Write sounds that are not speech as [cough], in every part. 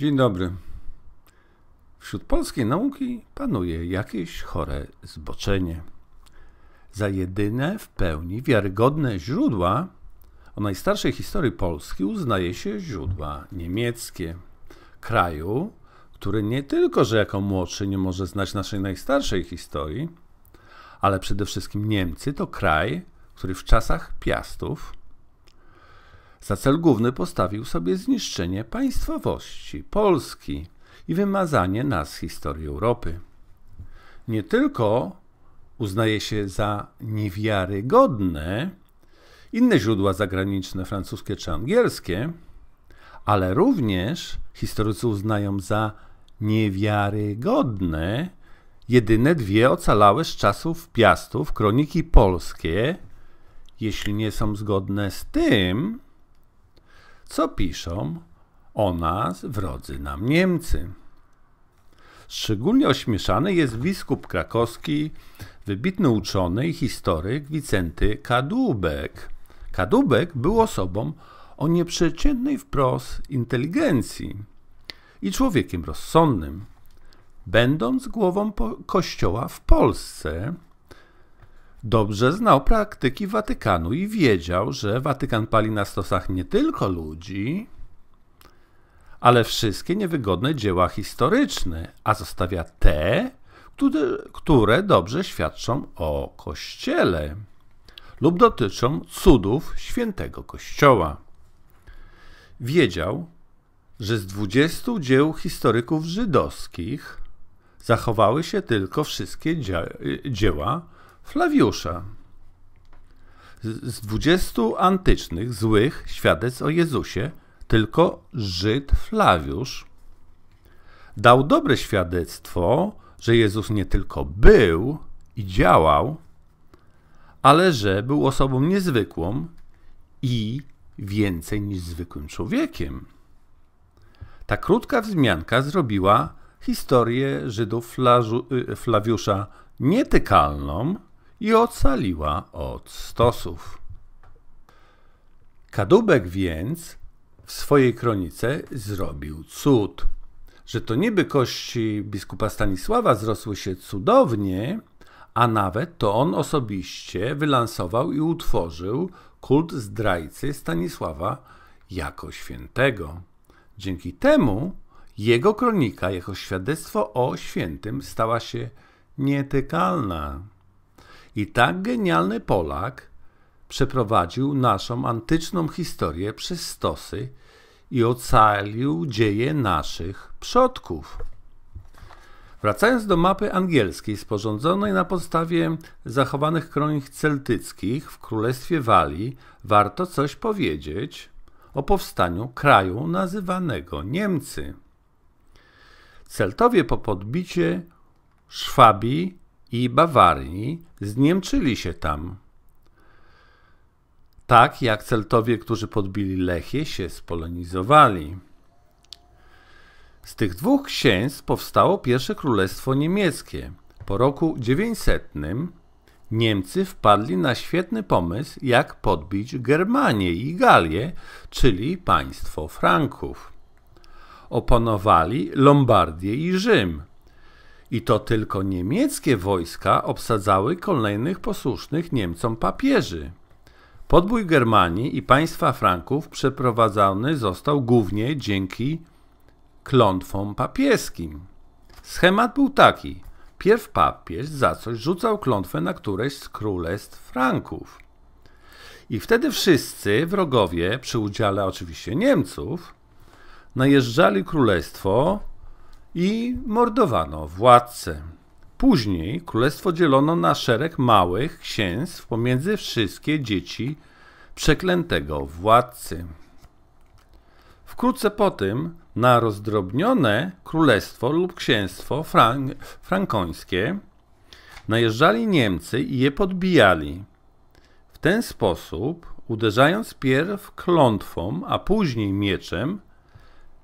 Dzień dobry. Wśród polskiej nauki panuje jakieś chore zboczenie. Za jedyne w pełni wiarygodne źródła o najstarszej historii Polski uznaje się źródła niemieckie. Kraju, który nie tylko, że jako młodszy nie może znać naszej najstarszej historii, ale przede wszystkim Niemcy to kraj, który w czasach piastów za cel główny postawił sobie zniszczenie państwowości Polski i wymazanie nas z historii Europy. Nie tylko uznaje się za niewiarygodne inne źródła zagraniczne, francuskie czy angielskie, ale również historycy uznają za niewiarygodne jedyne dwie ocalałe z czasów piastów kroniki polskie, jeśli nie są zgodne z tym, co piszą o nas wrodzy nam Niemcy. Szczególnie ośmieszany jest biskup krakowski, wybitny uczony i historyk Wicenty Kadubek. Kadubek był osobą o nieprzeciętnej wprost inteligencji i człowiekiem rozsądnym. Będąc głową kościoła w Polsce, Dobrze znał praktyki Watykanu i wiedział, że Watykan pali na stosach nie tylko ludzi, ale wszystkie niewygodne dzieła historyczne, a zostawia te, które dobrze świadczą o Kościele lub dotyczą cudów świętego Kościoła. Wiedział, że z dwudziestu dzieł historyków żydowskich zachowały się tylko wszystkie dzieła, Flawiusza. Z dwudziestu antycznych, złych świadectw o Jezusie, tylko Żyd Flawiusz dał dobre świadectwo, że Jezus nie tylko był i działał, ale że był osobą niezwykłą i więcej niż zwykłym człowiekiem. Ta krótka wzmianka zrobiła historię Żydów y, Flawiusza nietykalną, i ocaliła od stosów. Kadubek więc w swojej kronice zrobił cud. Że to niby kości biskupa Stanisława zrosły się cudownie, a nawet to on osobiście wylansował i utworzył kult zdrajcy Stanisława jako świętego. Dzięki temu jego kronika, jako świadectwo o świętym, stała się nietykalna. I tak genialny Polak przeprowadził naszą antyczną historię przez stosy i ocalił dzieje naszych przodków. Wracając do mapy angielskiej sporządzonej na podstawie zachowanych kronik celtyckich w Królestwie Walii, warto coś powiedzieć o powstaniu kraju nazywanego Niemcy. Celtowie po podbicie Szwabii i Bawarii zniemczyli się tam. Tak jak Celtowie, którzy podbili Lechię, się spolonizowali. Z tych dwóch księstw powstało pierwsze królestwo niemieckie. Po roku 900 Niemcy wpadli na świetny pomysł, jak podbić Germanię i Galię, czyli państwo Franków. Opanowali Lombardię i Rzym, i to tylko niemieckie wojska obsadzały kolejnych posłusznych Niemcom papieży. Podbój Germanii i państwa Franków przeprowadzany został głównie dzięki klątwom papieskim. Schemat był taki. Pierw papież za coś rzucał klątwę na któreś z królestw Franków. I wtedy wszyscy wrogowie, przy udziale oczywiście Niemców, najeżdżali królestwo i mordowano władcę. Później królestwo dzielono na szereg małych księstw pomiędzy wszystkie dzieci przeklętego władcy. Wkrótce po tym na rozdrobnione królestwo lub księstwo frank frankońskie najeżdżali Niemcy i je podbijali. W ten sposób, uderzając pierw klątwą, a później mieczem,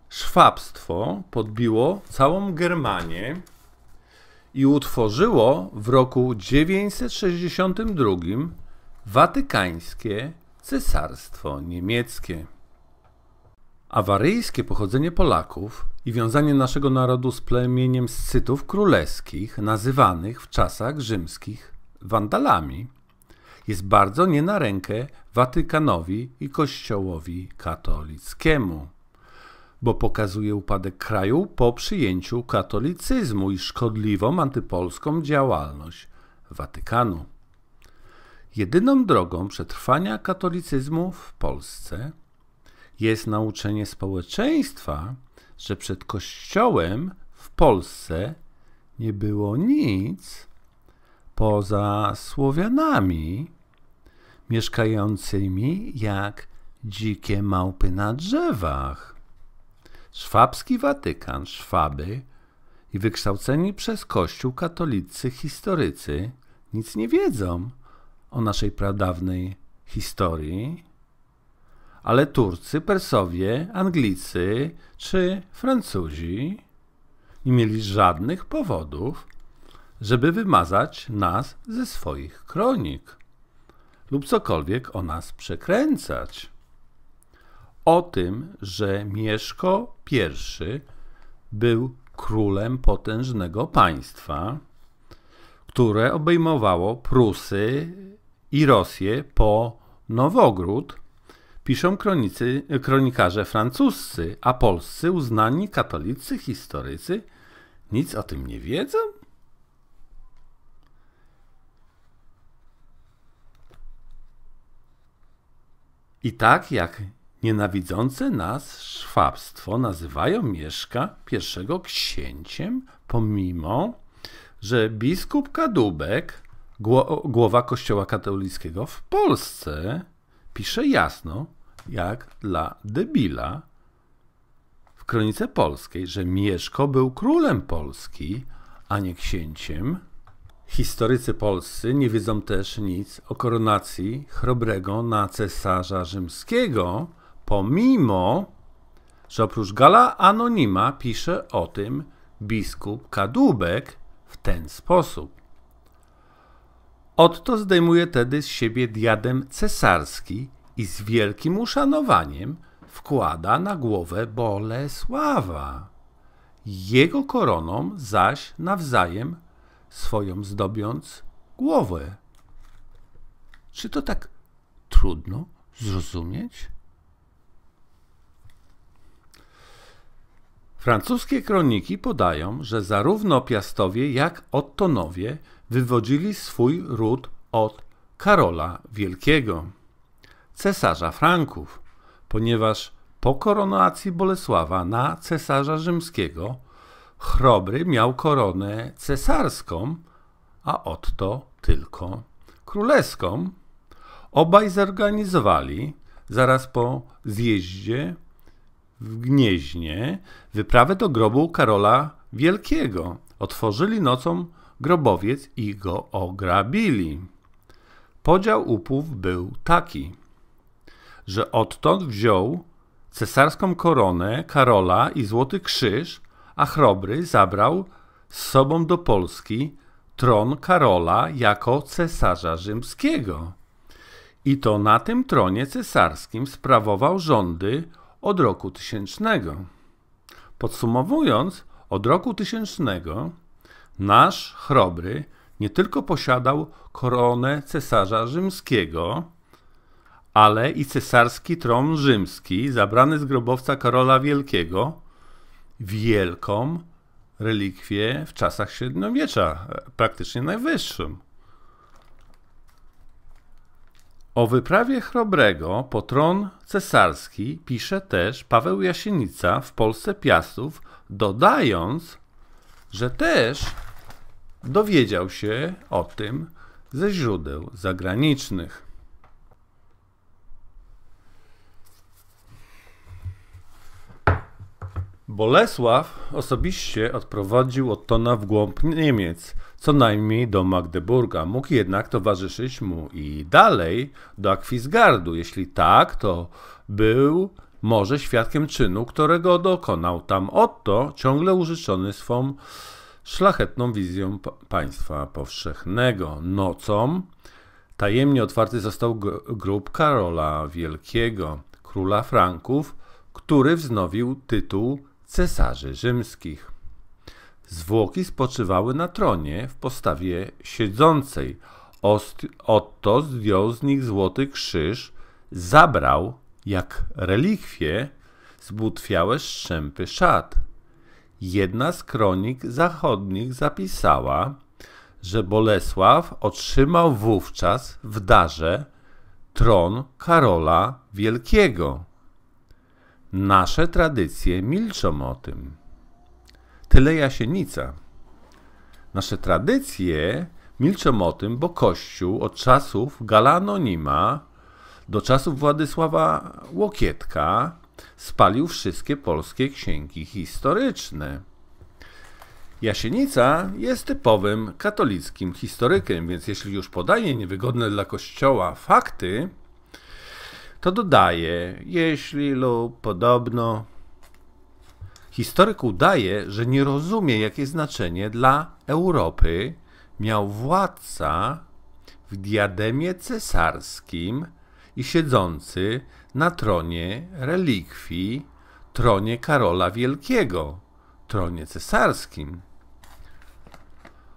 szwabstwo podbiło całą Germanię i utworzyło w roku 962 Watykańskie Cesarstwo Niemieckie. Awaryjskie pochodzenie Polaków i wiązanie naszego narodu z plemieniem Scytów królewskich, nazywanych w czasach rzymskich Wandalami, jest bardzo nie na rękę Watykanowi i Kościołowi katolickiemu bo pokazuje upadek kraju po przyjęciu katolicyzmu i szkodliwą antypolską działalność Watykanu. Jedyną drogą przetrwania katolicyzmu w Polsce jest nauczenie społeczeństwa, że przed Kościołem w Polsce nie było nic poza Słowianami mieszkającymi jak dzikie małpy na drzewach. Szwabski Watykan, Szwaby i wykształceni przez Kościół katolicy historycy nic nie wiedzą o naszej pradawnej historii, ale Turcy, Persowie, Anglicy czy Francuzi nie mieli żadnych powodów, żeby wymazać nas ze swoich kronik lub cokolwiek o nas przekręcać o tym, że Mieszko I był królem potężnego państwa, które obejmowało Prusy i Rosję po Nowogród, piszą kronicy, kronikarze francuscy, a polscy uznani katolicy historycy nic o tym nie wiedzą? I tak jak Nienawidzące nas szwabstwo nazywają Mieszka I księciem, pomimo, że biskup Kadubek, głowa kościoła katolickiego w Polsce, pisze jasno, jak dla debila, w kronice polskiej, że Mieszko był królem Polski, a nie księciem. Historycy polscy nie wiedzą też nic o koronacji Chrobrego na cesarza rzymskiego, pomimo, że oprócz Gala Anonima pisze o tym biskup Kadubek w ten sposób. Otto zdejmuje tedy z siebie diadem cesarski i z wielkim uszanowaniem wkłada na głowę Bolesława. Jego koroną zaś nawzajem swoją zdobiąc głowę. Czy to tak trudno zrozumieć? Francuskie kroniki podają, że zarówno Piastowie, jak Ottonowie wywodzili swój ród od Karola Wielkiego, cesarza Franków, ponieważ po koronacji Bolesława na cesarza rzymskiego Chrobry miał koronę cesarską, a Otto tylko królewską. Obaj zorganizowali zaraz po zjeździe w Gnieźnie wyprawę do grobu Karola Wielkiego. Otworzyli nocą grobowiec i go ograbili. Podział upów był taki, że odtąd wziął cesarską koronę Karola i złoty krzyż, a chrobry zabrał z sobą do Polski tron Karola jako cesarza rzymskiego. I to na tym tronie cesarskim sprawował rządy od roku tysięcznego. Podsumowując, od roku tysięcznego nasz chrobry nie tylko posiadał koronę cesarza rzymskiego, ale i cesarski tron rzymski zabrany z grobowca Karola Wielkiego, wielką relikwię w czasach średniowiecza, e, praktycznie najwyższym. O wyprawie Chrobrego po tron cesarski pisze też Paweł Jasienica w Polsce Piastów, dodając, że też dowiedział się o tym ze źródeł zagranicznych. Bolesław osobiście odprowadził Ottona w głąb Niemiec, co najmniej do Magdeburga. Mógł jednak towarzyszyć mu i dalej do Akwizgardu. Jeśli tak, to był może świadkiem czynu, którego dokonał tam Otto, ciągle użyczony swą szlachetną wizją państwa powszechnego. Nocą tajemnie otwarty został grób Karola Wielkiego, króla Franków, który wznowił tytuł cesarzy rzymskich. Zwłoki spoczywały na tronie w postawie siedzącej. Otto zdjął z nich złoty krzyż, zabrał, jak relikwie, zbutwiałe szczępy szat. Jedna z kronik zachodnich zapisała, że Bolesław otrzymał wówczas w darze tron Karola Wielkiego. Nasze tradycje milczą o tym. Tyle jasienica. Nasze tradycje milczą o tym, bo Kościół od czasów Galanonima do czasów Władysława Łokietka spalił wszystkie polskie księgi historyczne. Jasienica jest typowym katolickim historykiem, więc jeśli już podaje niewygodne dla Kościoła fakty, to dodaje, jeśli lub podobno. Historyk udaje, że nie rozumie, jakie znaczenie dla Europy miał władca w diademie cesarskim i siedzący na tronie relikwii, tronie Karola Wielkiego, tronie cesarskim.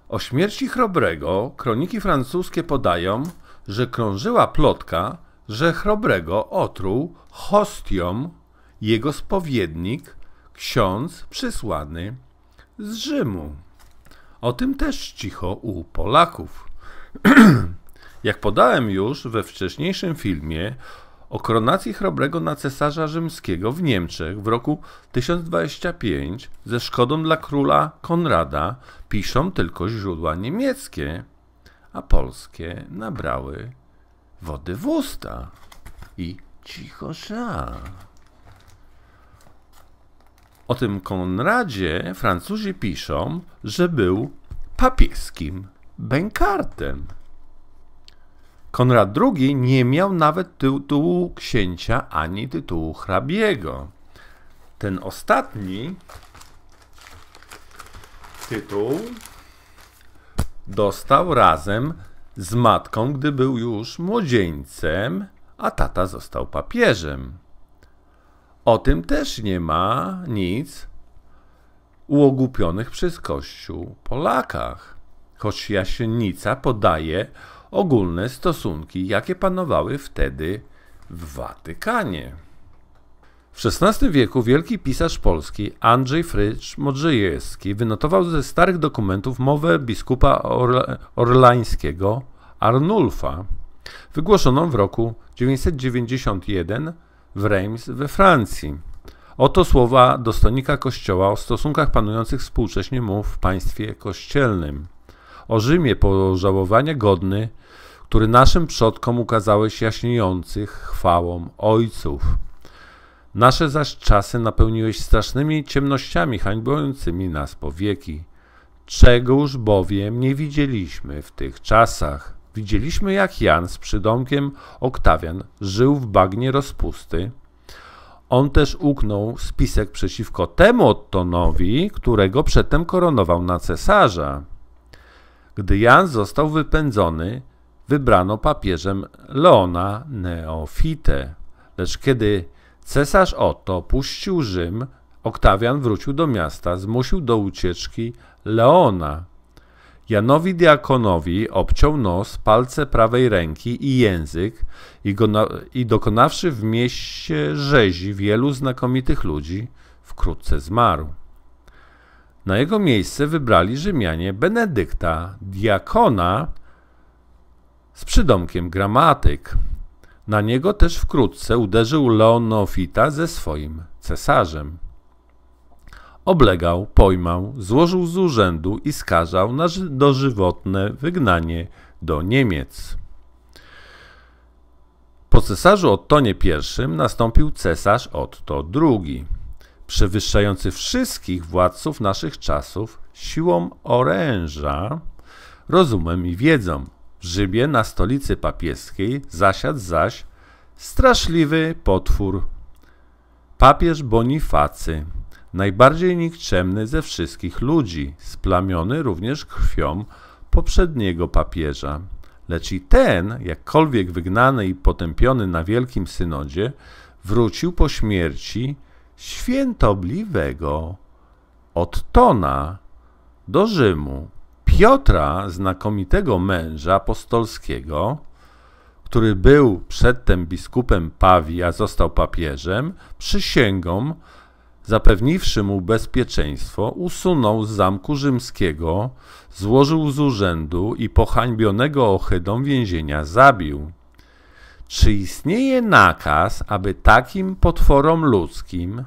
O śmierci Chrobrego kroniki francuskie podają, że krążyła plotka, że Chrobrego otruł Hostium, jego spowiednik, ksiądz przysłany z Rzymu. O tym też cicho u Polaków. [clears throat] Jak podałem już we wcześniejszym filmie o koronacji Chrobrego na cesarza rzymskiego w Niemczech w roku 1025 ze szkodą dla króla Konrada piszą tylko źródła niemieckie, a polskie nabrały wody w usta i cicho sza. O tym Konradzie Francuzi piszą, że był papieskim bękartem. Konrad II nie miał nawet tytułu księcia ani tytułu hrabiego. Ten ostatni tytuł dostał razem z matką, gdy był już młodzieńcem, a tata został papieżem. O tym też nie ma nic uogłupionych przez Kościół Polakach, choć Jasienica podaje ogólne stosunki, jakie panowały wtedy w Watykanie. W XVI wieku wielki pisarz polski Andrzej Frycz Modrzejewski wynotował ze starych dokumentów mowę biskupa orlańskiego Arnulfa, wygłoszoną w roku 991 w Reims we Francji. Oto słowa dostojnika kościoła o stosunkach panujących współcześnie mu w państwie kościelnym. O Rzymie pożałowania godny, który naszym przodkom ukazałeś jaśniejących chwałą ojców. Nasze zaś czasy napełniłeś strasznymi ciemnościami hańbującymi nas powieki. Czegoż bowiem nie widzieliśmy w tych czasach. Widzieliśmy, jak Jan z przydomkiem Oktawian żył w bagnie rozpusty. On też uknął spisek przeciwko temu Ottonowi, którego przedtem koronował na cesarza. Gdy Jan został wypędzony, wybrano papieżem Leona Neofite. Lecz kiedy Cesarz Otto puścił Rzym, Oktawian wrócił do miasta, zmusił do ucieczki Leona. Janowi Diakonowi obciął nos, palce prawej ręki i język i, go i dokonawszy w mieście rzezi wielu znakomitych ludzi, wkrótce zmarł. Na jego miejsce wybrali Rzymianie Benedykta, diakona z przydomkiem gramatyk. Na niego też wkrótce uderzył Leonofita ze swoim cesarzem. Oblegał, pojmał, złożył z urzędu i skażał na dożywotne wygnanie do Niemiec. Po cesarzu Ottonie I nastąpił cesarz Otto II, przewyższający wszystkich władców naszych czasów siłą oręża, rozumem i wiedzą, w Rzymie na stolicy papieskiej zasiadł zaś straszliwy potwór. Papież Bonifacy, najbardziej nikczemny ze wszystkich ludzi, splamiony również krwią poprzedniego papieża. Lecz i ten, jakkolwiek wygnany i potępiony na Wielkim Synodzie, wrócił po śmierci świętobliwego od Tona do Rzymu. Piotra, znakomitego męża apostolskiego, który był przedtem biskupem Pawi, a został papieżem, przysięgą, zapewniwszy mu bezpieczeństwo, usunął z zamku rzymskiego, złożył z urzędu i pohańbionego ohydą więzienia zabił. Czy istnieje nakaz, aby takim potworom ludzkim,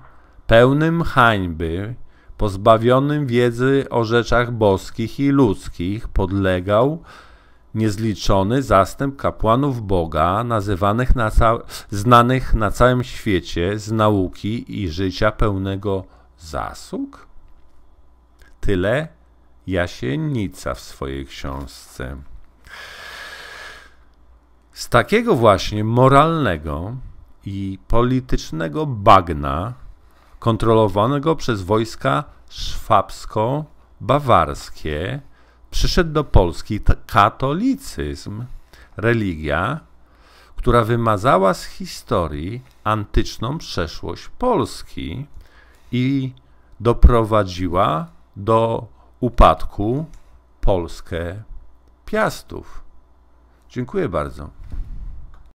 pełnym hańby pozbawionym wiedzy o rzeczach boskich i ludzkich, podlegał niezliczony zastęp kapłanów Boga, nazywanych na znanych na całym świecie z nauki i życia pełnego zasług? Tyle Jasienica w swojej książce. Z takiego właśnie moralnego i politycznego bagna kontrolowanego przez wojska szwabsko-bawarskie, przyszedł do Polski katolicyzm, religia, która wymazała z historii antyczną przeszłość Polski i doprowadziła do upadku Polskę Piastów. Dziękuję bardzo.